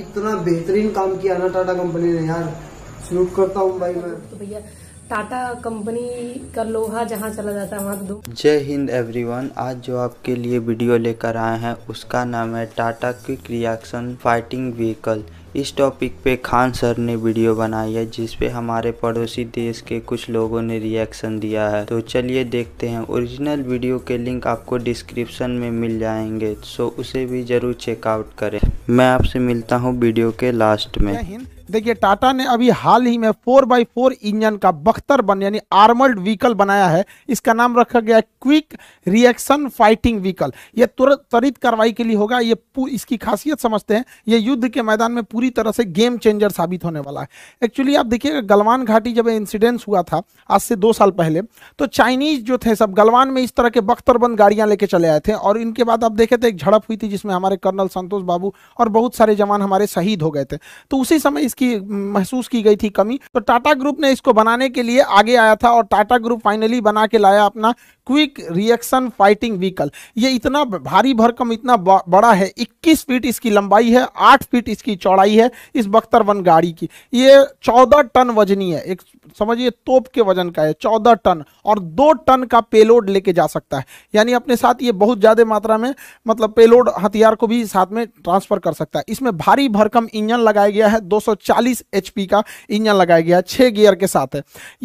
इतना बेहतरीन काम किया ना टाटा कंपनी ने यार सल्यूट करता हूँ भाई मैं तो भैया टाटा कंपनी का लोहा जहाँ चला जाता है वहाँ तो दो जय हिंद एवरीवन आज जो आपके लिए वीडियो लेकर आए हैं उसका नाम है Tata quick reaction fighting vehicle इस टॉपिक पे खान सर ने वीडियो बनाई है जिस पे हमारे पड़ोसी देश के कुछ लोगों ने रिएक्शन दिया है तो चलिए देखते हैं ओरिजिनल वीडियो के लिंक आपको डिस्क्रिप्शन में मिल जाएंगे सो उसे भी ज़रूर चेकआउट करें मैं आपसे मिलता हूँ वीडियो के लास्ट में देखिए टाटा ने अभी हाल ही में फोर बाई फोर इंजन का बख्तर बन यानी आर्मर्ड व्हीकल बनाया है इसका नाम रखा गया है क्विक रिएक्शन फाइटिंग व्हीकल ये तुरंत त्वरित कार्रवाई के लिए होगा ये इसकी खासियत समझते हैं ये युद्ध के मैदान में पूरी तरह से गेम चेंजर साबित होने वाला है एक्चुअली आप देखिएगा गलवान घाटी जब इंसिडेंस हुआ था आज से दो साल पहले तो चाइनीज जो थे सब गलवान में इस तरह के बख्तरबंद गाड़ियां लेके चले आए थे और इनके बाद आप देखे थे तो एक झड़प हुई थी जिसमें हमारे कर्नल संतोष बाबू और बहुत सारे जवान हमारे शहीद हो गए थे तो उसी समय इसकी महसूस की गई थी कमी तो टाटा ग्रुप ने इसको बनाने के लिए आगे आया था और टाटा ग्रुप फाइनली बना के लाया अपना क्विक रिएक्शन फाइटिंग व्हीकल ये इतना भारी भरकम इतना बड़ा है 21 फीट इसकी लंबाई है 8 फीट इसकी चौड़ाई है इस बख्तर वन गाड़ी की ये 14 टन वजनी है एक समझिए तोप के वजन का है 14 टन और दो टन का पेलोड लेके जा सकता है यानी अपने साथ ये बहुत ज़्यादा मात्रा में मतलब पेलोड हथियार को भी साथ में ट्रांसफर कर सकता है इसमें भारी भरकम इंजन लगाया गया है दो सौ का इंजन लगाया गया है छः गियर के साथ है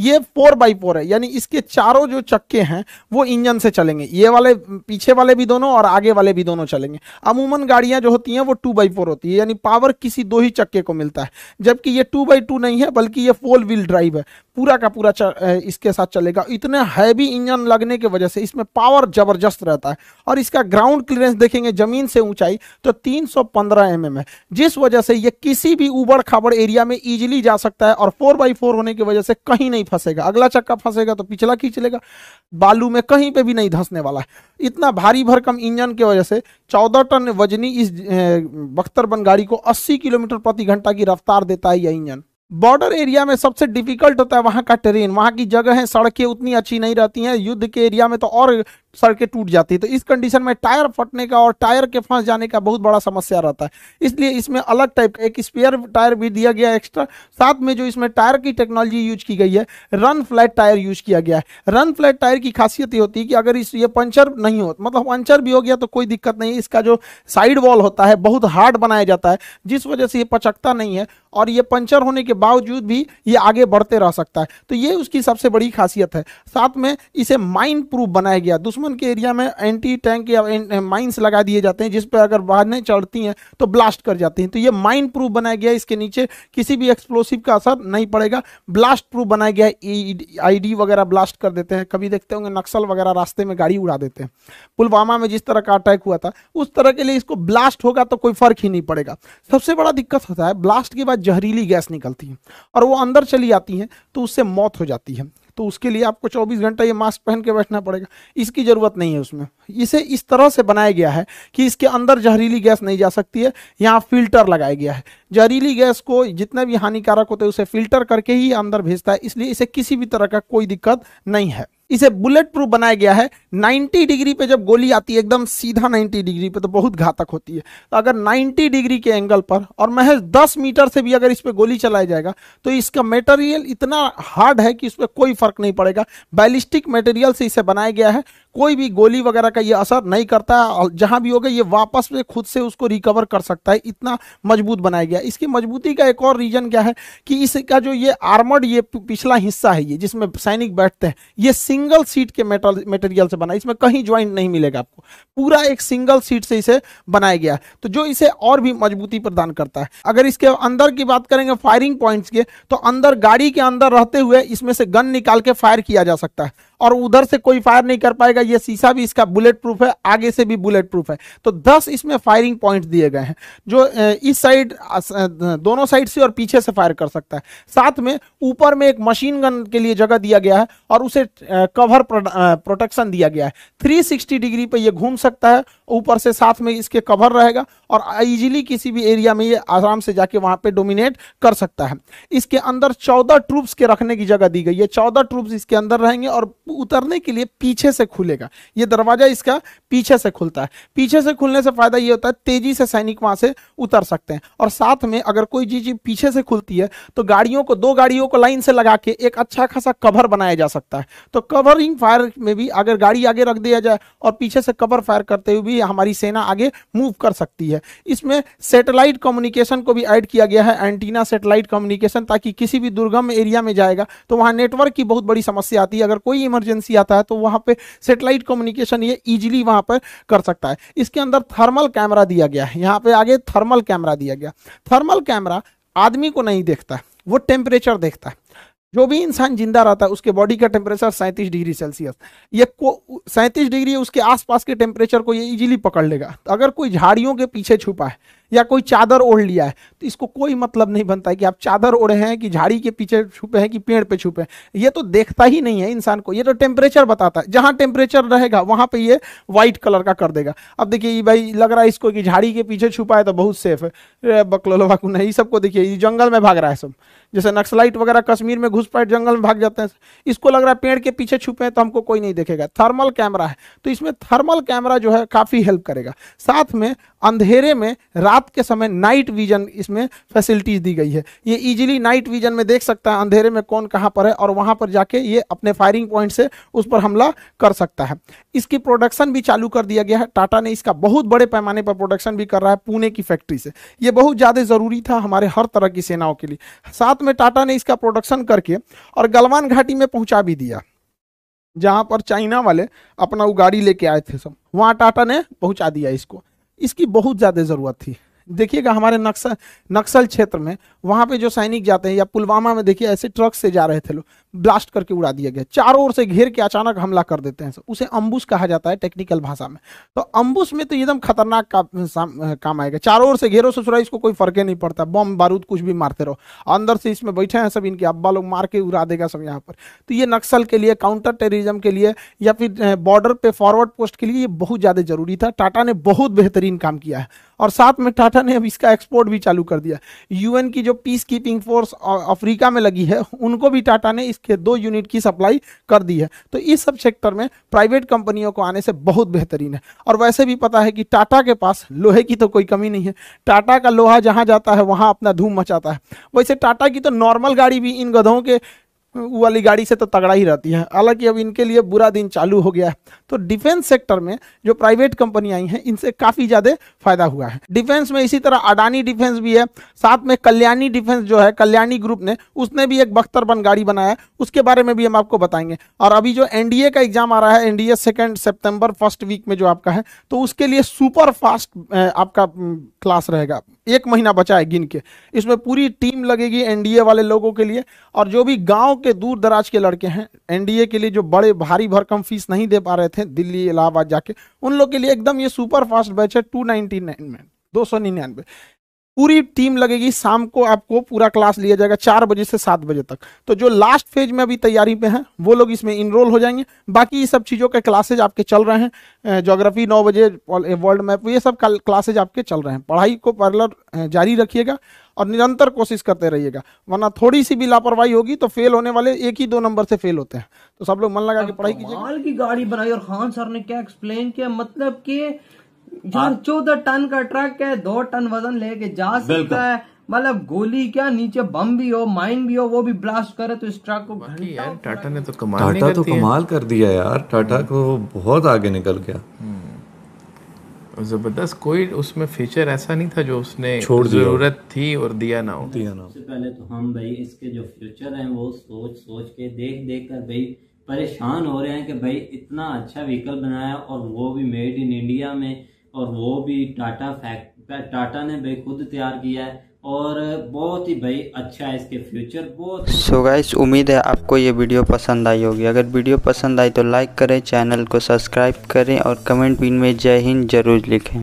ये फोर बाई फोर है यानी इसके चारों जो चक्के हैं वो इंजन से चलेंगे ये वाले पीछे वाले भी दोनों और आगे वाले भी दोनों चलेंगे अमूमन गाड़ियां जो होती हैं वो टू बाई फोर होती है यानी पावर किसी दो ही चक्के को मिलता है जबकि ये टू बाई टू नहीं है बल्कि ये फोर व्हील ड्राइव है पूरा का पूरा इसके साथ चलेगा इतने हैवी इंजन लगने की वजह से इसमें पावर जबरदस्त रहता है और इसका ग्राउंड क्लियरेंस देखेंगे जमीन से ऊंचाई तो 315 एम mm है जिस वजह से ये किसी भी उबड़ खाबड़ एरिया में इजीली जा सकता है और 4x4 होने की वजह से कहीं नहीं फंसेगा अगला चक्का फंसेगा तो पिछला खींच लेगा बालू में कहीं पर भी नहीं धंसने वाला है इतना भारी भरकम इंजन की वजह से चौदह टन वजनी इस बख्तरबन गाड़ी को अस्सी किलोमीटर प्रति घंटा की रफ्तार देता है यह इंजन बॉर्डर एरिया में सबसे डिफिकल्ट होता है वहाँ का ट्रेन वहाँ की जगह है सड़कें उतनी अच्छी नहीं रहती हैं युद्ध के एरिया में तो और सड़कें टूट जाती है तो इस कंडीशन में टायर फटने का और टायर के फंस जाने का बहुत बड़ा समस्या रहता है इसलिए इसमें अलग टाइप का एक स्पेयर टायर भी दिया गया एक्स्ट्रा साथ में जो इसमें टायर की टेक्नोलॉजी यूज की गई है रन फ्लैट टायर यूज किया गया है रन फ्लैट टायर की खासियत ये होती है कि अगर इस ये पंचर नहीं हो मतलब पंचर भी हो गया तो कोई दिक्कत नहीं इसका जो साइड वॉल होता है बहुत हार्ड बनाया जाता है जिस वजह से ये पचकता नहीं है और ये पंचर होने के बावजूद भी ये आगे बढ़ते रह सकता है तो ये उसकी सबसे बड़ी खासियत है साथ में इसे माइंड प्रूफ बनाया गया दूसरा दुश्मन के एरिया में एंटी टैंक या माइंस eh, लगा दिए जाते हैं जिस पर अगर नहीं चढ़ती हैं तो ब्लास्ट कर जाती हैं तो ये माइन प्रूफ बनाया गया है इसके नीचे किसी भी एक्सप्लोसिव का असर नहीं पड़ेगा ब्लास्ट प्रूफ बनाया गया है आईडी e e वगैरह ब्लास्ट कर देते हैं कभी देखते होंगे नक्सल वगैरह रास्ते में गाड़ी उड़ा देते हैं पुलवामा में जिस तरह का अटैक हुआ था उस तरह के लिए इसको ब्लास्ट होगा तो कोई फर्क ही नहीं पड़ेगा सबसे बड़ा दिक्कत होता है ब्लास्ट के बाद जहरीली गैस निकलती है और वो अंदर चली आती हैं तो उससे मौत हो जाती है तो उसके लिए आपको 24 घंटा ये मास्क पहन के बैठना पड़ेगा इसकी ज़रूरत नहीं है उसमें इसे इस तरह से बनाया गया है कि इसके अंदर जहरीली गैस नहीं जा सकती है यहाँ फिल्टर लगाया गया है जहरीली गैस को जितने भी हानिकारक होते हैं उसे फिल्टर करके ही अंदर भेजता है इसलिए इसे किसी भी तरह का कोई दिक्कत नहीं है इसे बुलेट प्रूफ बनाया गया है 90 डिग्री पे जब गोली आती है एकदम सीधा 90 डिग्री पे तो बहुत घातक होती है तो अगर 90 डिग्री के एंगल पर और महज 10 मीटर से भी अगर इस पर गोली चलाया जाएगा तो इसका मटेरियल इतना हार्ड है कि इस पर कोई फर्क नहीं पड़ेगा बैलिस्टिक मटेरियल से इसे बनाया गया है कोई भी गोली वगैरह का ये असर नहीं करता है और जहाँ भी होगा ये वापस में खुद से उसको रिकवर कर सकता है इतना मजबूत बनाया गया इसकी मजबूती का एक और रीजन क्या है कि इसका जो ये आर्मर्ड ये पिछला हिस्सा है ये जिसमें सैनिक बैठते हैं ये सिंगल सीट के मेटेरियल से बना इसमें कहीं ज्वाइंट नहीं मिलेगा आपको पूरा एक सिंगल सीट से इसे बनाया गया तो जो इसे और भी मजबूती प्रदान करता है अगर इसके अंदर की बात करेंगे फायरिंग पॉइंट्स के तो अंदर गाड़ी के अंदर रहते हुए इसमें से गन निकाल के फायर किया जा सकता है और उधर से कोई फायर नहीं कर पाएगा ये शीशा भी इसका बुलेट प्रूफ है आगे से भी बुलेट प्रूफ है तो दस इसमें फायरिंग पॉइंट दिए गए हैं जो इस साइड दोनों साइड से और पीछे से फायर कर सकता है साथ में ऊपर में एक मशीन गन के लिए जगह दिया गया है और उसे कवर प्रोटेक्शन दिया गया है थ्री डिग्री पर यह घूम सकता है ऊपर से साथ में इसके कवर रहेगा और इजिली किसी भी एरिया में ये आराम से जाके वहां पे डोमिनेट कर सकता है इसके अंदर चौदह ट्रूप्स के रखने की जगह दी गई है चौदह ट्रूप्स इसके अंदर रहेंगे और उतरने के लिए पीछे से खुलेगा ये दरवाजा इसका पीछे से खुलता है पीछे से खुलने से फायदा ये होता है तेजी से सैनिक वहां से उतर सकते हैं और साथ में अगर कोई चीज पीछे से खुलती है तो गाड़ियों को दो गाड़ियों को लाइन से लगा के एक अच्छा खासा कवर बनाया जा सकता है तो कवरिंग फायर में भी अगर गाड़ी आगे रख दिया जाए और पीछे से कवर फायर करते हुए भी हमारी सेना आगे मूव कर सकती है इसमें सेटेलाइट कम्युनिकेशन को भी ऐड किया गया है एंटीना सेटेलाइट कम्युनिकेशन ताकि किसी भी दुर्गम एरिया में जाएगा तो वहां नेटवर्क की बहुत बड़ी समस्या आती है अगर कोई इमरजेंसी आता है तो वहां पे सेटेलाइट कम्युनिकेशन ये इजीली वहां पर कर सकता है इसके अंदर थर्मल कैमरा दिया गया है यहाँ पे आगे थर्मल कैमरा दिया गया थर्मल कैमरा आदमी को नहीं देखता वो टेम्परेचर देखता है जो भी इंसान जिंदा रहता है उसके बॉडी का टेम्परेचर 37 डिग्री सेल्सियस ये को 37 डिग्री उसके आसपास के टेम्परेचर को ये इजीली पकड़ लेगा तो अगर कोई झाड़ियों के पीछे छुपा है या कोई चादर ओढ़ लिया है तो इसको कोई मतलब नहीं बनता है कि आप चादर ओढ़े हैं कि झाड़ी के पीछे छुपे हैं कि पेड़ पे छुपे हैं ये तो देखता ही नहीं है इंसान को ये तो टेम्परेचर बताता है जहाँ टेम्परेचर रहेगा वहाँ पे ये वाइट कलर का कर देगा अब देखिए भाई लग रहा है इसको कि झाड़ी के पीछे छुपा है तो बहुत सेफ है बकलोलवा को नहीं सबको देखिए ये जंगल में भाग रहा है सब जैसे नक्सलाइट वगैरह कश्मीर में घुसपैठ जंगल में भाग जाते हैं इसको लग रहा है पेड़ के पीछे छुपे हैं तो हमको कोई नहीं देखेगा थर्मल कैमरा है तो इसमें थर्मल कैमरा जो है काफ़ी हेल्प करेगा साथ में अंधेरे में रात के समय नाइट विजन इसमें फैसिलिटीज़ दी गई है ये इजीली नाइट विजन में देख सकता है अंधेरे में कौन कहाँ पर है और वहाँ पर जाके ये अपने फायरिंग पॉइंट से उस पर हमला कर सकता है इसकी प्रोडक्शन भी चालू कर दिया गया है टाटा ने इसका बहुत बड़े पैमाने पर प्रोडक्शन भी कर रहा है पुणे की फैक्ट्री से ये बहुत ज़्यादा ज़रूरी था हमारे हर तरह की सेनाओं के लिए साथ में टाटा ने इसका प्रोडक्शन करके और गलवान घाटी में पहुँचा भी दिया जहाँ पर चाइना वाले अपना वो गाड़ी लेके आए थे सब वहाँ टाटा ने पहुँचा दिया इसको इसकी बहुत ज़्यादा ज़रूरत थी देखिएगा हमारे नक्सल नक्सल क्षेत्र में वहाँ पे जो सैनिक जाते हैं या पुलवामा में देखिए ऐसे ट्रक से जा रहे थे लोग ब्लास्ट करके उड़ा दिया गया चारों ओर से घेर के अचानक हमला कर देते हैं उसे अम्बुस कहा जाता है टेक्निकल भाषा में तो अम्बुस में तो एकदम खतरनाक का, काम आएगा चारों ओर से घेरो ससुराई इसको कोई फर्क नहीं पड़ता बम बारूद कुछ भी मारते रहो अंदर से इसमें बैठे हैं सब इनके अब्बा लोग मार के उड़ा देगा सब यहाँ पर तो ये नक्सल के लिए काउंटर टेररिज्म के लिए या फिर बॉर्डर पे फॉरवर्ड पोस्ट के लिए ये बहुत ज़्यादा जरूरी था टाटा ने बहुत बेहतरीन काम किया है और साथ में टाटा पाकिस्तान ने अब इसका एक्सपोर्ट भी चालू कर दिया यूएन की जो पीस कीपिंग फोर्स अफ्रीका में लगी है उनको भी टाटा ने इसके दो यूनिट की सप्लाई कर दी है तो इस सब सेक्टर में प्राइवेट कंपनियों को आने से बहुत बेहतरीन है और वैसे भी पता है कि टाटा के पास लोहे की तो कोई कमी नहीं है टाटा का लोहा जहाँ जाता है वहाँ अपना धूम मचाता है वैसे टाटा की तो नॉर्मल गाड़ी भी इन गधों के वाली गाड़ी से तो तगड़ा ही रहती है हालांकि अब इनके लिए बुरा दिन चालू हो गया है तो डिफेंस सेक्टर में जो प्राइवेट कंपनी आई हैं इनसे काफ़ी ज़्यादा फायदा हुआ है डिफेंस में इसी तरह अडानी डिफेंस भी है साथ में कल्याणी डिफेंस जो है कल्याणी ग्रुप ने उसने भी एक बख्तरबंद गाड़ी बनाया है उसके बारे में भी हम आपको बताएंगे और अभी जो एनडीए का एग्जाम आ रहा है NDA second September first week में जो आपका है तो उसके लिए सुपर फास्ट आपका क्लास रहेगा एक महीना बचा है गिन के इसमें पूरी टीम लगेगी एनडीए वाले लोगों के लिए और जो भी गांव के दूर दराज के लड़के हैं एनडीए के लिए जो बड़े भारी भरकम फीस नहीं दे पा रहे थे दिल्ली इलाहाबाद जाके उन लोग के लिए एकदम ये सुपर फास्ट बैच है टू नाइनटी नाइन में दो सौ निन्यानवे पूरी टीम लगेगी शाम को आपको पूरा क्लास लिया जाएगा चार बजे से सात बजे तक तो जो लास्ट फेज में अभी तैयारी पे हैं वो लोग इसमें इनरोल हो जाएंगे बाकी ये सब चीज़ों के क्लासेज आपके चल रहे हैं जोग्राफी नौ बजे वर्ल्ड मैप ये सब क्लासेज आपके चल रहे हैं पढ़ाई को पैरलर जारी रखिएगा और निरंतर कोशिश करते रहिएगा वरना थोड़ी सी भी लापरवाही होगी तो फेल होने वाले एक ही दो नंबर से फेल होते हैं तो सब लोग मन लगा के पढ़ाई तो कीजिए की गाड़ी बनाई और खान सर ने क्या एक्सप्लेन किया मतलब की जो चौदह टन का ट्रक है दो टन वजन लेके जा सकता है मतलब गोली क्या नीचे बम भी हो माइन भी हो वो भी ब्लास्ट करे तो इस ट्रक को टाटा ने तो कमाल टाटा तो कमाल कर दिया यार टाटा हम्म। को बहुत आगे निकल गया हम्म। जबरदस्त कोई उसमें फीचर ऐसा नहीं था जो उसने छोड़ जरूरत थी और दिया ना हो दिया ना सबसे पहले तो हम भाई इसके जो फ्यूचर हैं वो सोच सोच के देख देख कर भाई परेशान हो रहे हैं कि भाई इतना अच्छा व्हीकल बनाया और वो भी मेड इन इंडिया में और वो भी टाटा फैक्ट टाटा ने भाई खुद तैयार किया है और बहुत ही भाई अच्छा है इसके फ्यूचर बहुत सो गाइस उम्मीद है आपको ये वीडियो पसंद आई होगी अगर वीडियो पसंद आई तो लाइक करें चैनल को सब्सक्राइब करें और कमेंट पिन में जय हिंद जरूर लिखें